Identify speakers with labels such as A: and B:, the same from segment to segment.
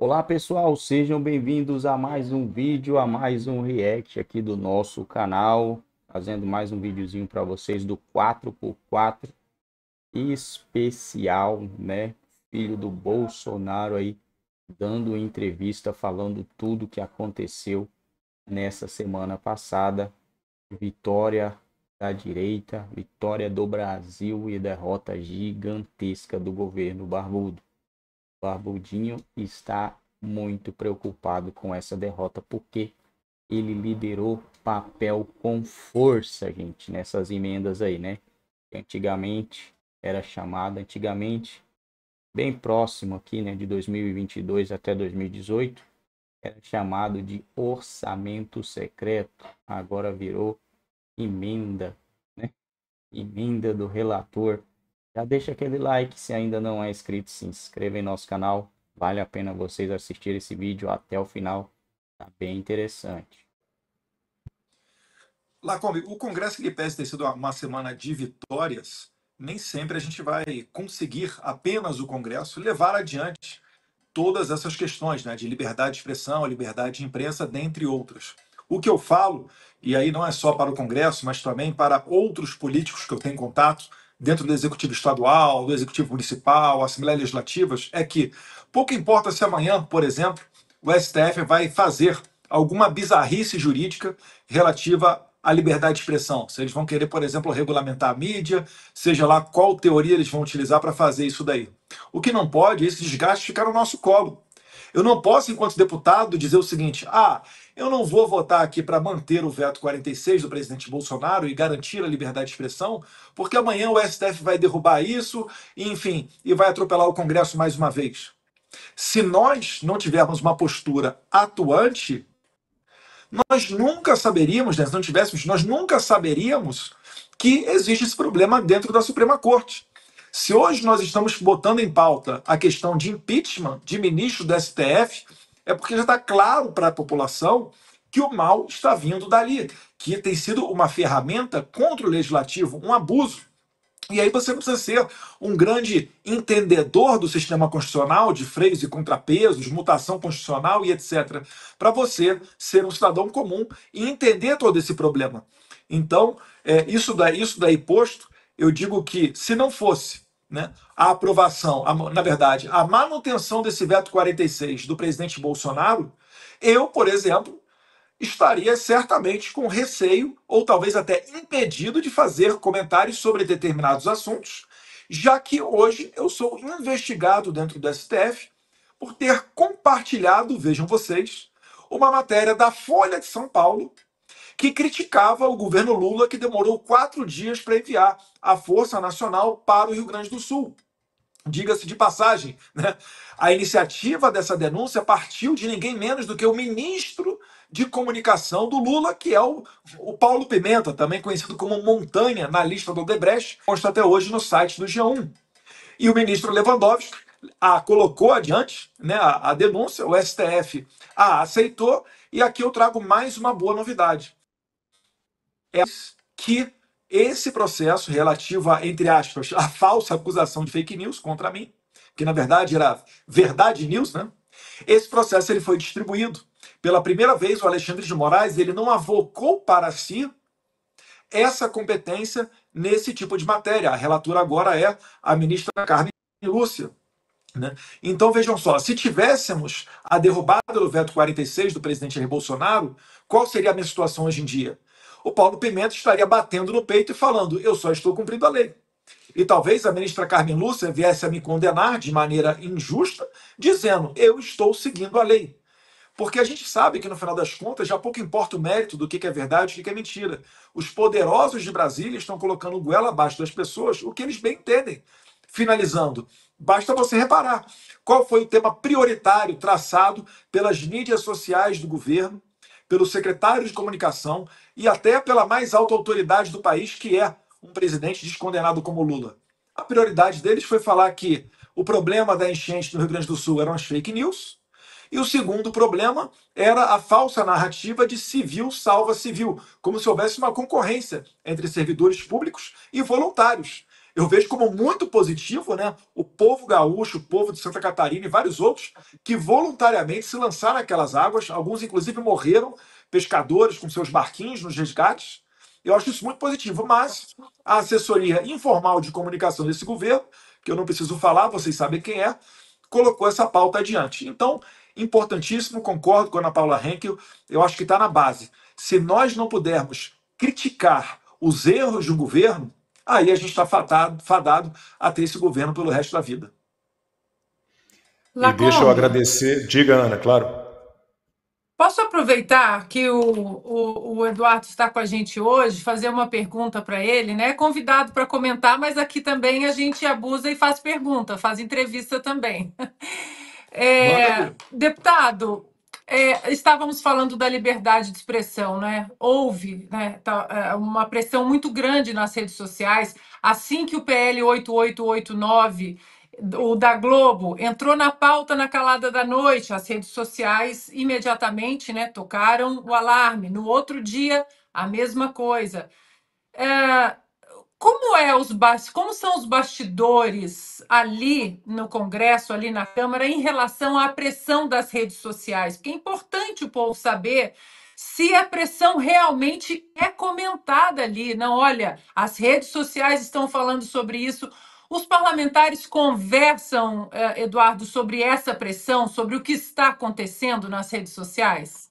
A: Olá pessoal, sejam bem-vindos a mais um vídeo, a mais um react aqui do nosso canal, fazendo mais um videozinho para vocês do 4x4 especial, né? Filho do Bolsonaro aí dando entrevista, falando tudo que aconteceu nessa semana passada, vitória da direita, vitória do Brasil e derrota gigantesca do governo barbudo. Barbudinho está muito preocupado com essa derrota, porque ele liberou papel com força, gente, nessas emendas aí, né? Antigamente era chamada, antigamente, bem próximo aqui, né, de 2022 até 2018, era chamado de orçamento secreto, agora virou emenda, né? Emenda do relator já deixa aquele like se ainda não é inscrito, se inscreva em nosso canal. Vale a pena vocês assistir esse vídeo até o final. Tá bem interessante.
B: Lacombe, o Congresso que lhe pese ter sido uma semana de vitórias, nem sempre a gente vai conseguir, apenas o Congresso, levar adiante todas essas questões né, de liberdade de expressão, liberdade de imprensa, dentre outras. O que eu falo, e aí não é só para o Congresso, mas também para outros políticos que eu tenho contato, dentro do executivo estadual, do executivo municipal, assembleias legislativas, é que pouco importa se amanhã, por exemplo, o STF vai fazer alguma bizarrice jurídica relativa à liberdade de expressão. Se eles vão querer, por exemplo, regulamentar a mídia, seja lá qual teoria eles vão utilizar para fazer isso daí. O que não pode é esse desgaste ficar no nosso colo. Eu não posso, enquanto deputado, dizer o seguinte: ah, eu não vou votar aqui para manter o veto 46 do presidente Bolsonaro e garantir a liberdade de expressão, porque amanhã o STF vai derrubar isso, e, enfim, e vai atropelar o Congresso mais uma vez. Se nós não tivermos uma postura atuante, nós nunca saberíamos, né, se não tivéssemos, nós nunca saberíamos que existe esse problema dentro da Suprema Corte. Se hoje nós estamos botando em pauta a questão de impeachment de ministro do STF, é porque já está claro para a população que o mal está vindo dali, que tem sido uma ferramenta contra o legislativo, um abuso. E aí você precisa ser um grande entendedor do sistema constitucional, de freios e contrapesos, mutação constitucional e etc., para você ser um cidadão comum e entender todo esse problema. Então, é, isso, daí, isso daí posto, eu digo que se não fosse né, a aprovação, a, na verdade, a manutenção desse veto 46 do presidente Bolsonaro, eu, por exemplo, estaria certamente com receio ou talvez até impedido de fazer comentários sobre determinados assuntos, já que hoje eu sou investigado dentro do STF por ter compartilhado, vejam vocês, uma matéria da Folha de São Paulo que criticava o governo Lula, que demorou quatro dias para enviar a Força Nacional para o Rio Grande do Sul. Diga-se de passagem, né? a iniciativa dessa denúncia partiu de ninguém menos do que o ministro de comunicação do Lula, que é o, o Paulo Pimenta, também conhecido como Montanha na lista do Odebrecht, consta até hoje no site do G1. E o ministro Lewandowski a, colocou adiante né, a, a denúncia, o STF a aceitou, e aqui eu trago mais uma boa novidade é que esse processo relativo a, entre aspas, a falsa acusação de fake news contra mim, que na verdade era verdade news, né? Esse processo ele foi distribuído. Pela primeira vez, o Alexandre de Moraes ele não avocou para si essa competência nesse tipo de matéria. A relatora agora é a ministra Carmen Lúcia. Né? Então vejam só, se tivéssemos a derrubada do veto 46 do presidente Jair Bolsonaro, qual seria a minha situação hoje em dia? o Paulo Pimenta estaria batendo no peito e falando: eu só estou cumprindo a lei. E talvez a ministra Carmen Lúcia viesse a me condenar de maneira injusta, dizendo: eu estou seguindo a lei. Porque a gente sabe que, no final das contas, já pouco importa o mérito do que é verdade e o que é mentira. Os poderosos de Brasília estão colocando goela abaixo das pessoas o que eles bem entendem. Finalizando, basta você reparar qual foi o tema prioritário traçado pelas mídias sociais do governo pelo secretário de comunicação e até pela mais alta autoridade do país, que é um presidente descondenado como Lula. A prioridade deles foi falar que o problema da enchente no Rio Grande do Sul eram as fake news, e o segundo problema era a falsa narrativa de civil salva civil, como se houvesse uma concorrência entre servidores públicos e voluntários eu vejo como muito positivo né, o povo gaúcho, o povo de Santa Catarina e vários outros que voluntariamente se lançaram naquelas águas. Alguns, inclusive, morreram, pescadores com seus barquinhos nos resgates. Eu acho isso muito positivo, mas a assessoria informal de comunicação desse governo, que eu não preciso falar, vocês sabem quem é, colocou essa pauta adiante. Então, importantíssimo, concordo com a Ana Paula Henkel, eu acho que está na base. Se nós não pudermos criticar os erros do governo, aí a gente está fadado, fadado a ter esse governo pelo resto da vida.
C: Lacombe. E deixa eu
D: agradecer. Diga, Ana, claro.
C: Posso aproveitar que o, o, o, Eduardo está com a gente hoje, fazer uma pergunta para ele, né? É convidado para comentar, mas aqui também a gente abusa e faz pergunta, faz entrevista também. É, deputado, é, estávamos falando da liberdade de expressão, né? Houve né, tá, é, uma pressão muito grande nas redes sociais assim que o PL 8889 o da Globo entrou na pauta na calada da noite, as redes sociais imediatamente né, tocaram o alarme. No outro dia, a mesma coisa. É, como, é os como são os bastidores ali no Congresso, ali na Câmara, em relação à pressão das redes sociais? Porque é importante o povo saber se a pressão realmente é comentada ali. Não, olha, as redes sociais estão falando sobre isso. Os parlamentares conversam, eh, Eduardo, sobre essa pressão, sobre o que está acontecendo nas redes sociais?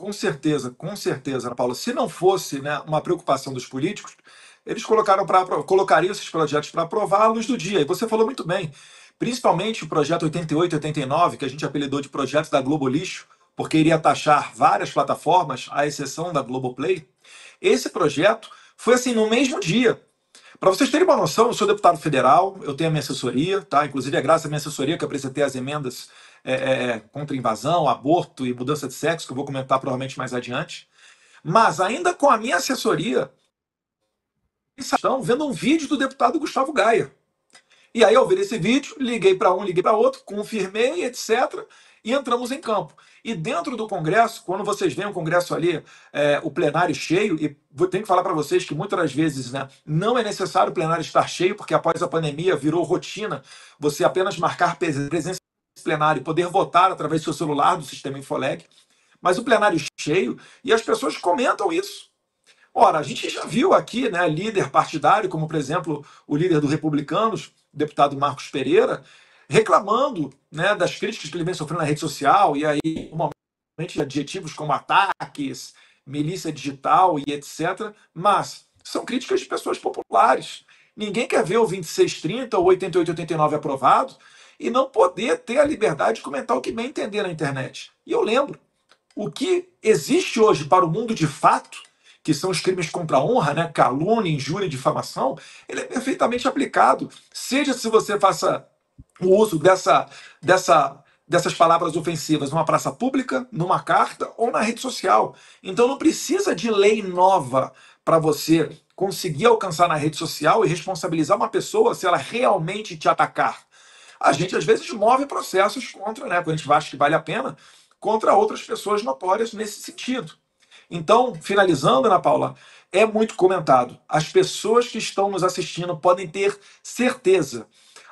B: Com certeza, com certeza, Ana Paula. Se não fosse né, uma preocupação dos políticos, eles colocaram pra, colocariam esses projetos para aprovar à luz do dia. E você falou muito bem. Principalmente o projeto 88 89, que a gente apelidou de projeto da Globo Lixo, porque iria taxar várias plataformas, à exceção da Globoplay. Esse projeto foi assim no mesmo dia. Para vocês terem uma noção, eu sou deputado federal, eu tenho a minha assessoria, tá? Inclusive, é graças à minha assessoria que apresentei as emendas é, é, é, contra invasão, aborto e mudança de sexo, que eu vou comentar provavelmente mais adiante. Mas ainda com a minha assessoria, estão vendo um vídeo do deputado Gustavo Gaia. E aí, ao ver esse vídeo, liguei para um, liguei para outro, confirmei, etc. E entramos em campo. E dentro do Congresso, quando vocês veem o Congresso ali, é, o plenário cheio, e tenho que falar para vocês que muitas das vezes né, não é necessário o plenário estar cheio, porque após a pandemia virou rotina você apenas marcar presença plenário, poder votar através do seu celular, do sistema Infolec, mas o plenário é cheio e as pessoas comentam isso. Ora, a gente já viu aqui né, líder partidário, como por exemplo o líder do Republicanos, o deputado Marcos Pereira, reclamando né, das críticas que ele vem sofrendo na rede social, e aí normalmente adjetivos como ataques, milícia digital e etc. Mas são críticas de pessoas populares. Ninguém quer ver o 2630 ou 8889 aprovado e não poder ter a liberdade de comentar o que bem entender na internet. E eu lembro, o que existe hoje para o mundo de fato, que são os crimes contra a honra, né? calúnia, injúria e difamação, ele é perfeitamente aplicado. Seja se você faça o uso dessa, dessa, dessas palavras ofensivas numa praça pública, numa carta ou na rede social. Então não precisa de lei nova para você conseguir alcançar na rede social e responsabilizar uma pessoa se ela realmente te atacar a gente às vezes move processos contra, né, quando a gente acha que vale a pena, contra outras pessoas notórias nesse sentido. Então, finalizando, Ana Paula, é muito comentado. As pessoas que estão nos assistindo podem ter certeza.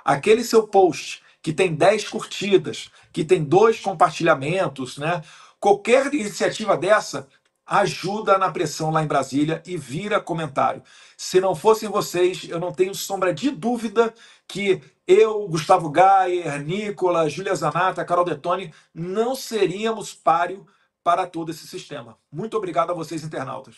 B: Aquele seu post que tem 10 curtidas, que tem dois compartilhamentos, né? Qualquer iniciativa dessa ajuda na pressão lá em Brasília e vira comentário. Se não fossem vocês, eu não tenho sombra de dúvida que eu, Gustavo Gayer, Nicola, Júlia Zanata, Carol Detoni, não seríamos páreo para todo esse sistema. Muito obrigado a vocês, internautas.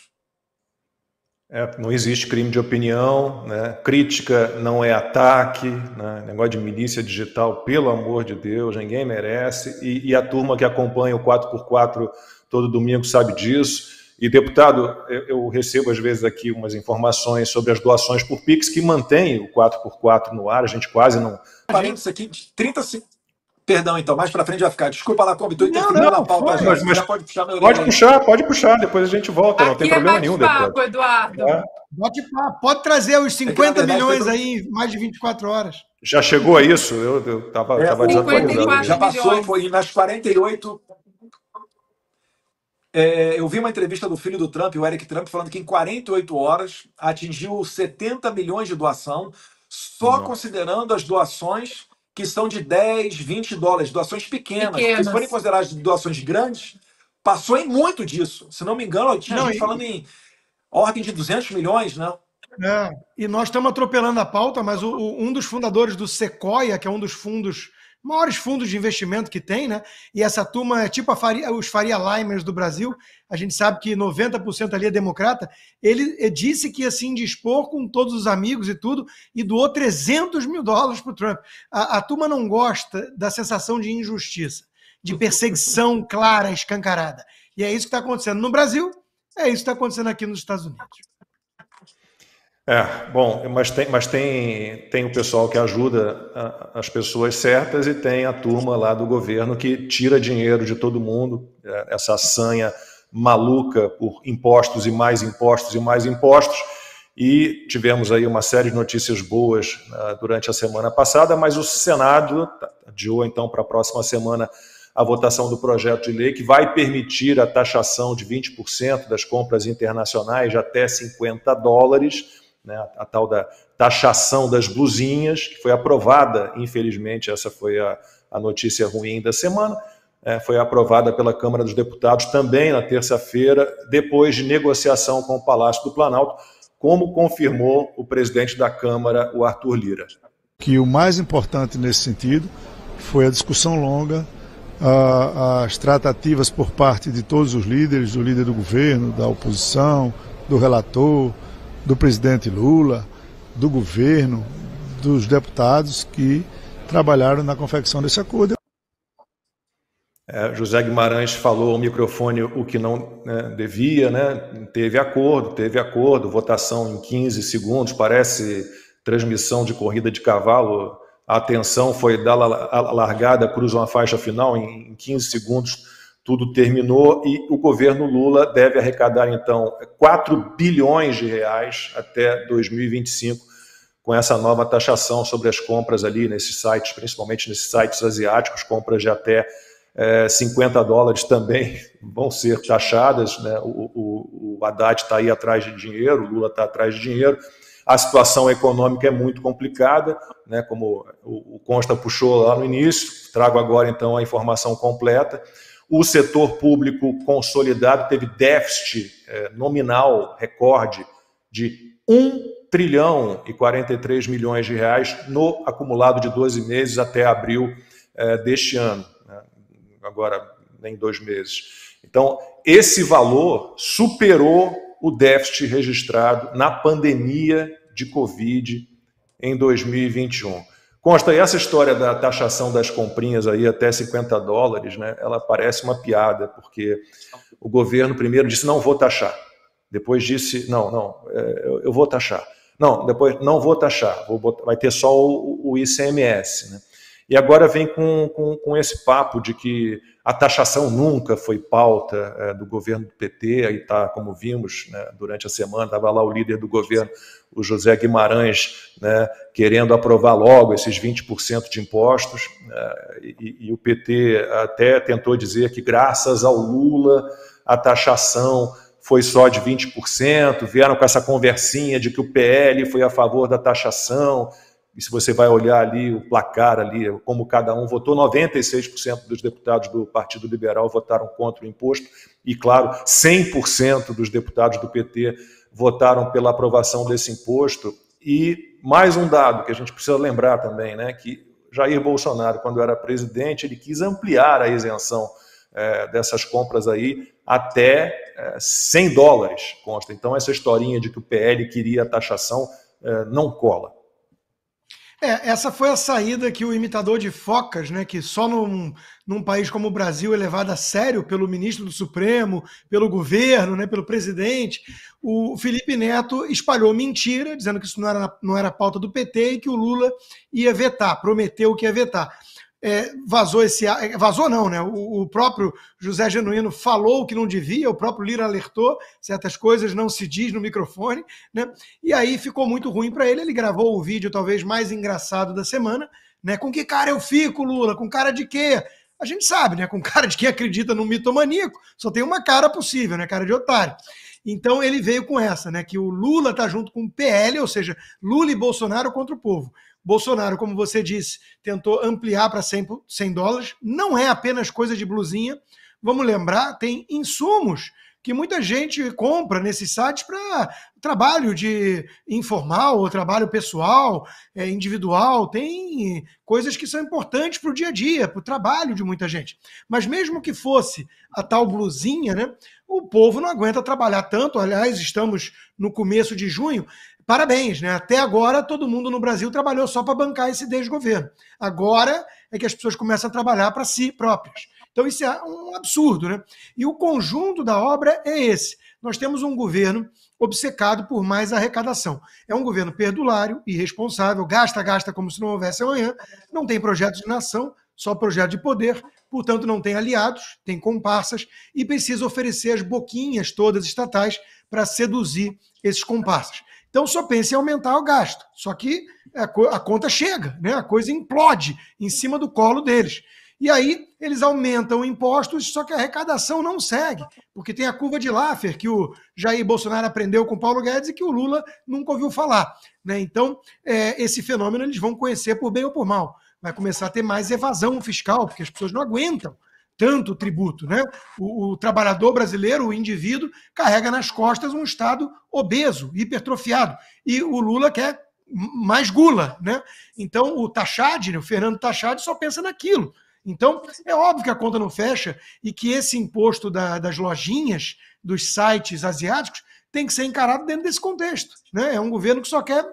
D: É, não existe crime de opinião, né? crítica não é ataque, né? negócio de milícia digital, pelo amor de Deus, ninguém merece. E, e a turma que acompanha o 4x4 todo domingo sabe disso. E, deputado, eu recebo às vezes aqui umas informações sobre as doações por Pix que mantém o 4x4 no ar, a gente quase não.
B: isso aqui de 30 Perdão, então, mais para frente vai ficar. Desculpa, lá estou interferindo na pauta. Pode, mas, mas pode puxar, pode puxar, pode puxar, depois a gente volta, aqui
D: não tem é problema nenhum. Papo,
E: Eduardo. É. pode trazer os 50 é milhões aí em mais de 24 horas.
D: Já chegou a isso? Eu estava eu tava, é, tava Já
B: passou, foi nas 48 é, eu vi uma entrevista do filho do Trump, o Eric Trump, falando que em 48 horas atingiu 70 milhões de doação, só Nossa. considerando as doações que são de 10, 20 dólares, doações pequenas. pequenas. Se forem consideradas doações grandes, passou em muito disso. Se não me engano,
E: eu tinha não, gente e... falando
B: em ordem de 200 milhões, né?
E: É. E nós estamos atropelando a pauta, mas o, o, um dos fundadores do Sequoia, que é um dos fundos maiores fundos de investimento que tem, né? E essa turma é tipo Faria, os Faria Limers do Brasil, a gente sabe que 90% ali é democrata. Ele disse que ia se indispor com todos os amigos e tudo, e doou 300 mil dólares para o Trump. A, a turma não gosta da sensação de injustiça, de perseguição clara, escancarada. E é isso que está acontecendo no Brasil, é isso que está acontecendo aqui nos Estados Unidos.
D: É, bom, mas tem, mas tem, tem o pessoal que ajuda a, as pessoas certas e tem a turma lá do governo que tira dinheiro de todo mundo, é, essa sanha maluca por impostos e mais impostos e mais impostos. E tivemos aí uma série de notícias boas né, durante a semana passada, mas o Senado tá, adiou então para a próxima semana a votação do projeto de lei que vai permitir a taxação de 20% das compras internacionais de até 50 dólares né, a, a, tal da taxação das blusinhas, que foi aprovada, infelizmente, essa foi a, a notícia ruim da semana, é, foi aprovada pela Câmara dos Deputados também na terça-feira, depois de negociação com o Palácio do Planalto, como confirmou o presidente da Câmara, o Arthur Lira.
E: Que o mais importante nesse sentido foi a discussão longa, a, as tratativas por parte de todos os líderes, do líder do governo, da oposição, do relator, do presidente Lula, do governo, dos deputados que trabalharam na confecção desse acordo.
D: É, José Guimarães falou ao microfone o que não né, devia, né? Teve acordo, teve acordo, votação em 15 segundos, parece transmissão de corrida de cavalo. A atenção foi da largada, cruza uma faixa final em 15 segundos tudo terminou e o governo Lula deve arrecadar então 4 bilhões de reais até 2025 com essa nova taxação sobre as compras ali nesses sites, principalmente nesses sites asiáticos, compras de até é, 50 dólares também vão ser taxadas. Né? O, o, o Haddad está aí atrás de dinheiro, o Lula está atrás de dinheiro. A situação econômica é muito complicada, né? como o Consta puxou lá no início, trago agora então a informação completa. O setor público consolidado teve déficit é, nominal recorde de 1 trilhão e 43 milhões de reais no acumulado de 12 meses até abril é, deste ano. Né? Agora, nem dois meses. Então, esse valor superou o déficit registrado na pandemia de Covid em 2021. Consta, essa história da taxação das comprinhas aí até 50 dólares, né, ela parece uma piada, porque o governo primeiro disse não vou taxar, depois disse não, não, é, eu vou taxar. Não, depois não vou taxar, vou botar, vai ter só o, o ICMS. Né? E agora vem com, com, com, esse papo de que a taxação nunca foi pauta é, do governo do PT, aí tá, como vimos né, durante a semana, estava lá o líder do governo o José Guimarães né, querendo aprovar logo esses 20% de impostos, né, e, e, o PT até tentou dizer que, graças ao Lula, a taxação foi só de 20%, vieram com essa conversinha de que o PL foi a favor da taxação, e se você vai olhar ali o placar ali, como cada um votou, 96% dos deputados do Partido Liberal votaram contra o imposto, e claro, 100% dos deputados do PT votaram pela aprovação desse imposto. E mais um dado que a gente precisa lembrar também, né, que Jair Bolsonaro, quando era presidente, ele quis ampliar a isenção é, dessas compras aí até é, 100 dólares, consta. Então, essa historinha de que o PL queria a taxação é, não cola.
E: É, essa foi a saída que o imitador de focas, né, que só num, num país como o Brasil é levado a sério pelo ministro do Supremo, pelo governo, né, pelo presidente, o Felipe Neto espalhou mentira, dizendo que isso não era, não era pauta do PT e que o Lula ia vetar, prometeu que ia vetar é, vazou esse. É, vazou não, né? O, o, próprio José Genuíno falou que não devia, o próprio Lira alertou, certas coisas não se diz no microfone, né? E aí ficou muito ruim para ele. Ele gravou o vídeo talvez mais engraçado da semana, né? Com que cara eu fico, Lula? Com cara de quê? A gente sabe, né? Com cara de quem acredita num mitomaníaco, só tem uma cara possível, né? Cara de otário. Então ele veio com essa, né? Que o Lula tá junto com o PL, ou seja, Lula e Bolsonaro contra o povo. Bolsonaro, como você disse, tentou ampliar para 100, 100 dólares. Não é apenas coisa de blusinha. Vamos lembrar, tem insumos que muita gente compra nesses sites para trabalho de informal ou trabalho pessoal, é, individual. Tem coisas que são importantes para o dia a dia, para o trabalho de muita gente. Mas mesmo que fosse a tal blusinha, né, o povo não aguenta trabalhar tanto. Aliás, estamos no começo de junho parabéns, né? Até agora todo mundo no Brasil trabalhou só para bancar esse desgoverno. Agora é que as pessoas começam a trabalhar para si próprias. Então isso é um absurdo, né? E o conjunto da obra é esse. Nós temos um governo obcecado por mais arrecadação. É um governo perdulário, irresponsável, gasta, gasta como se não houvesse amanhã, não tem projeto de nação, só projeto de poder, portanto não tem aliados, tem comparsas e precisa oferecer as boquinhas todas estatais para seduzir esses comparsas. Então só pensa em aumentar o gasto. Só que a, conta chega, né? a coisa implode em cima do colo deles. E aí eles aumentam impostos, só que a arrecadação não segue, porque tem a curva de Laffer que o Jair Bolsonaro aprendeu com Paulo Guedes e que o Lula nunca ouviu falar. Né? Então, é, esse fenômeno eles vão conhecer por bem ou por mal. Vai começar a ter mais evasão fiscal, porque as pessoas não aguentam tanto tributo. Né? O, o, trabalhador brasileiro, o indivíduo, carrega nas costas um Estado obeso, hipertrofiado. E o Lula quer mais gula. Né? Então, o Tachad, o Fernando Tachad, só pensa naquilo. Então, é óbvio que a conta não fecha e que esse imposto da, das lojinhas, dos sites asiáticos, tem que ser encarado dentro desse contexto. Né? É um governo que só quer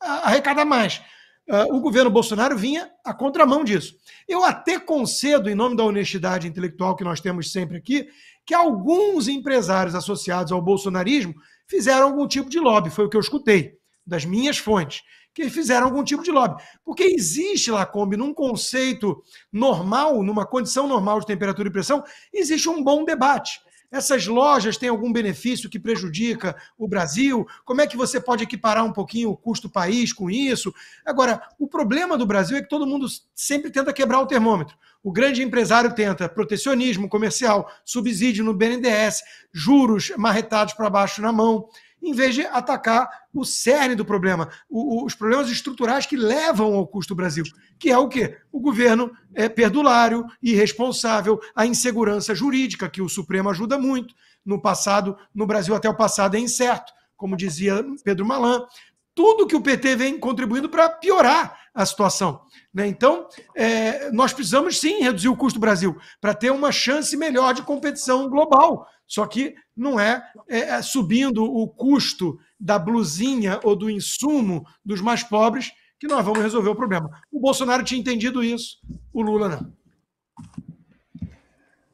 E: arrecadar mais. Ah, o governo Bolsonaro vinha à contramão disso. Eu até concedo, em nome da honestidade intelectual que nós temos sempre aqui, que alguns empresários associados ao bolsonarismo fizeram algum tipo de lobby, foi o que eu escutei das minhas fontes, que eles fizeram algum tipo de lobby. Porque existe, Lacombe, num conceito normal, numa condição normal de temperatura e pressão, existe um bom debate. Essas lojas têm algum benefício que prejudica o Brasil? Como é que você pode equiparar um pouquinho o custo país com isso? Agora, o problema do Brasil é que todo mundo sempre tenta quebrar o termômetro. O grande empresário tenta protecionismo comercial, subsídio no BNDES, juros marretados para baixo na mão em vez de atacar o cerne do problema, o, os problemas estruturais que levam ao custo do Brasil, que é o quê? O governo é perdulário, irresponsável, a insegurança jurídica, que o Supremo ajuda muito. No passado, no Brasil até o passado é incerto, como dizia Pedro Malan. Tudo que o PT vem contribuindo para piorar a situação. Né? Então, é, nós precisamos sim reduzir o custo do Brasil para ter uma chance melhor de competição global só que não é, é, é subindo o custo da blusinha ou do insumo dos mais pobres que nós vamos resolver o problema. O Bolsonaro tinha entendido isso, o Lula não.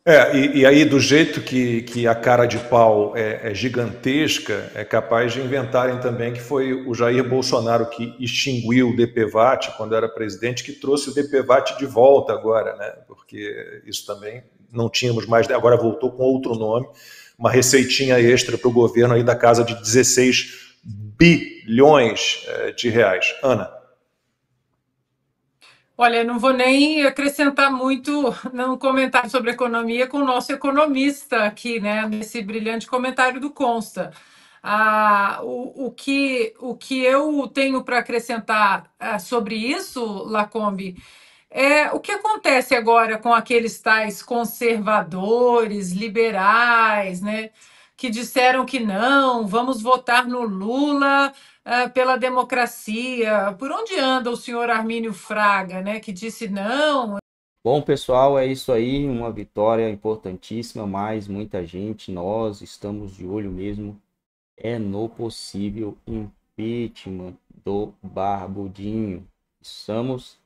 D: É, e, e, aí, do jeito que, que a cara de pau é, é, gigantesca, é capaz de inventarem também que foi o Jair Bolsonaro que extinguiu o DPVAT quando era presidente, que trouxe o DPVAT de volta agora, né? Porque isso também não tínhamos mais, né? agora voltou com outro nome, uma receitinha extra para o governo aí da casa de 16 bilhões eh, de reais. Ana.
C: Olha, não vou nem acrescentar muito num comentário sobre economia com o nosso economista aqui, né? Nesse brilhante comentário do Consta. Ah, o, o, que, o que eu tenho para acrescentar ah, sobre isso, Lacombe, é, o que acontece agora com aqueles tais conservadores, liberais, né, que disseram que não, vamos votar no Lula ah, pela democracia? Por onde anda o senhor Armínio Fraga, né, que disse não?
A: Bom, pessoal, é isso aí, uma vitória importantíssima, mas muita gente, nós estamos de olho mesmo é no possível impeachment do Barbudinho. Estamos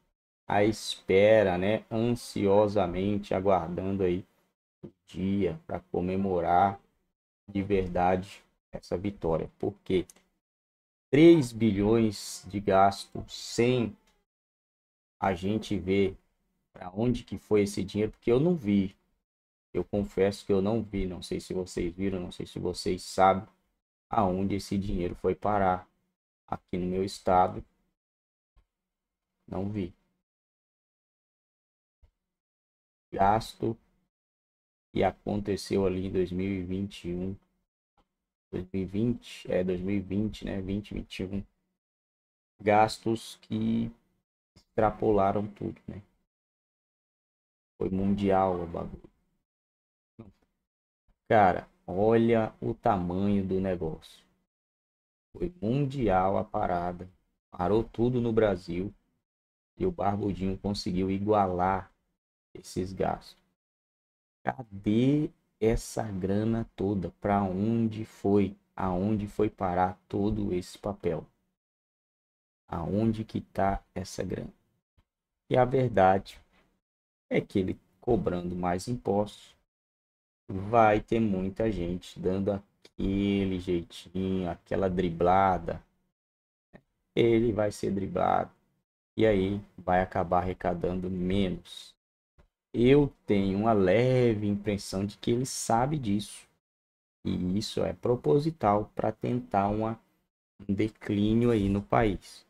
A: à espera, né? Ansiosamente aguardando aí o dia para comemorar de verdade essa vitória. Porque 3 bilhões de gasto sem a gente ver para onde que foi esse dinheiro, porque eu não vi. Eu confesso que eu não vi, não sei se vocês viram, não sei se vocês sabem aonde esse dinheiro foi parar aqui no meu estado. Não vi. gasto que aconteceu ali em 2021. 2020, é 2020, né? 2021. Gastos que extrapolaram tudo, né? Foi mundial o bagulho. Cara, olha o tamanho do negócio. Foi mundial a parada. Parou tudo no Brasil. E o Barbudinho conseguiu igualar esses gastos? Cadê essa grana toda? Para onde foi? Aonde foi parar todo esse papel? Aonde que está essa grana? E a verdade é que ele cobrando mais impostos, vai ter muita gente dando aquele jeitinho, aquela driblada. Ele vai ser driblado e aí vai acabar arrecadando menos eu tenho uma leve impressão de que ele sabe disso. E isso é proposital para tentar uma, um declínio aí no país.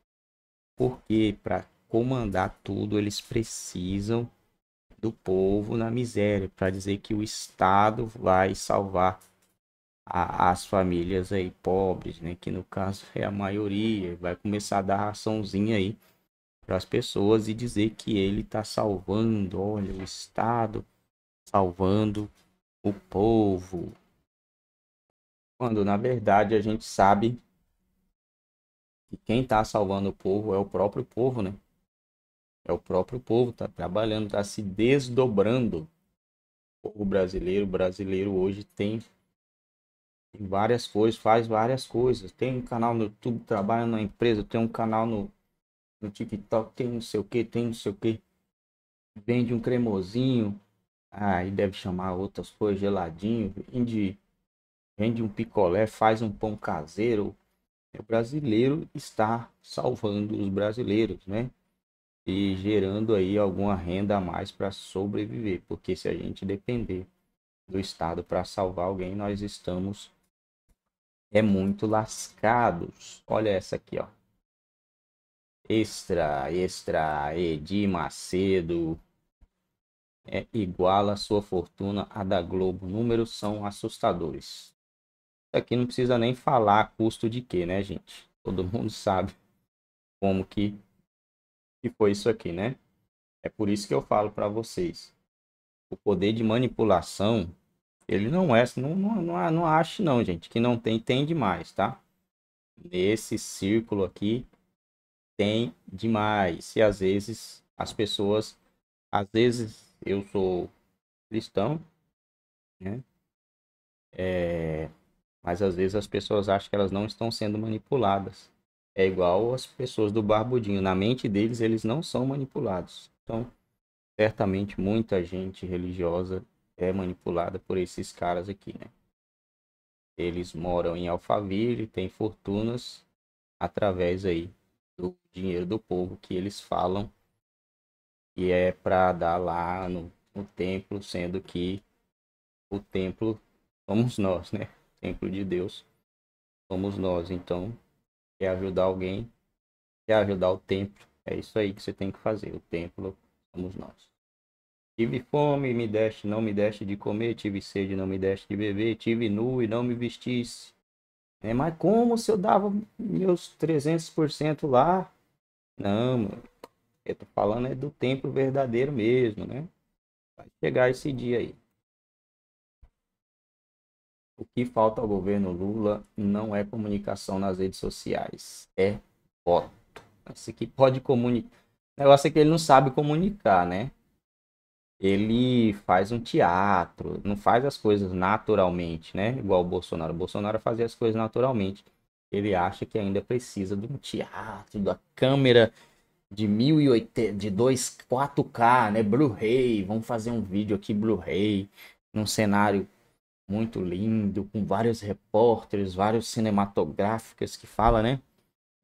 A: Porque para comandar tudo, eles precisam do povo na miséria, para dizer que o Estado vai salvar a, as famílias aí pobres, né? Que no caso é a maioria, vai começar a dar raçãozinha aí para as pessoas e dizer que ele está salvando, olha, o Estado salvando o povo. Quando na verdade a gente sabe que quem está salvando o povo é o próprio povo, né? É o próprio povo, está trabalhando, está se desdobrando. O povo brasileiro, o brasileiro hoje tem várias coisas, faz várias coisas. Tem um canal no YouTube, trabalha na empresa, tem um canal no no TikTok tem não sei o que, tem não sei o que. Vende um cremosinho, aí deve chamar outras coisas, geladinho, vende, vende um picolé, faz um pão caseiro. É, o brasileiro está salvando os brasileiros, né? E gerando aí alguma renda a mais para sobreviver, porque se a gente depender do Estado para salvar alguém, nós estamos é muito lascados. Olha essa aqui, ó extra, extra, Edir Macedo, é, iguala sua fortuna à da Globo. Números são assustadores. Aqui não precisa nem falar custo de quê, né, gente? Todo mundo sabe como que, que foi isso aqui, né? É por isso que eu falo para vocês. O poder de manipulação, ele não é, não, não, não, não não, gente, que não tem, tem demais, tá? Nesse círculo aqui, tem demais. E às vezes as pessoas, às vezes eu sou cristão, né? É, mas às vezes as pessoas acham que elas não estão sendo manipuladas. É igual as pessoas do barbudinho, na mente deles eles não são manipulados. Então, certamente muita gente religiosa é manipulada por esses caras aqui, né? Eles moram em Alphaville, têm fortunas através aí do dinheiro do povo que eles falam e é para dar lá no, no, templo, sendo que o templo somos nós, né? O templo de Deus somos nós. Então, quer ajudar alguém, quer ajudar o templo, é isso aí que você tem que fazer. O templo somos nós. Tive fome, me deste, não me deste de comer, tive sede, não me deste de beber, tive nu e não me vestisse é, Mas como se eu dava meus 300% lá? Não, mano. Eu tô falando é do tempo verdadeiro mesmo, né? Vai chegar esse dia aí. O que falta ao governo Lula não é comunicação nas redes sociais, é voto. Esse aqui pode comunicar. O negócio é que ele não sabe comunicar, né? ele faz um teatro, não faz as coisas naturalmente, né? Igual o Bolsonaro. O Bolsonaro fazia as coisas naturalmente. Ele acha que ainda precisa de um teatro, da câmera de 1080, de 2, 4K, né? Blu-ray. Vamos fazer um vídeo aqui Blu-ray, num cenário muito lindo, com vários repórteres, vários cinematográficos que fala, né?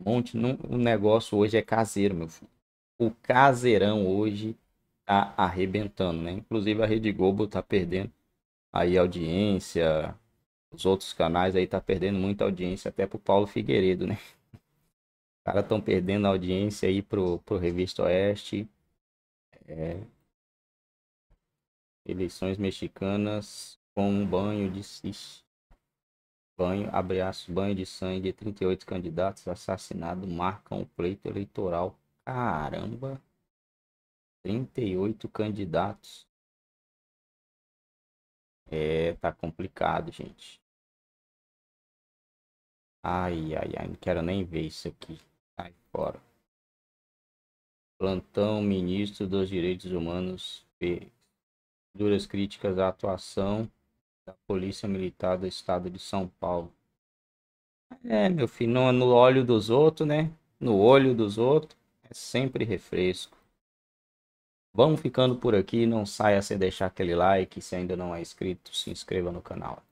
A: Um monte, o negócio hoje é caseiro, meu filho. O caseirão hoje tá arrebentando, né? Inclusive a Rede Globo tá perdendo aí audiência, os outros canais aí tá perdendo muita audiência até pro Paulo Figueiredo, né? Os caras estão perdendo audiência aí pro, pro Revista Oeste. É... Eleições mexicanas com um banho de cis. Banho, abraço banho de sangue. 38 candidatos assassinados marcam o pleito eleitoral. Caramba! Trinta e oito candidatos.
D: É, tá complicado, gente. Ai, ai, ai, não quero nem ver isso aqui. Sai fora.
A: Plantão Ministro dos Direitos Humanos fez duras críticas à atuação da Polícia Militar do Estado de São Paulo. É, meu filho, no, no olho dos outros, né? No olho dos outros, é sempre refresco. Vamos ficando por aqui, não saia sem deixar aquele like, se ainda não é inscrito, se inscreva no canal.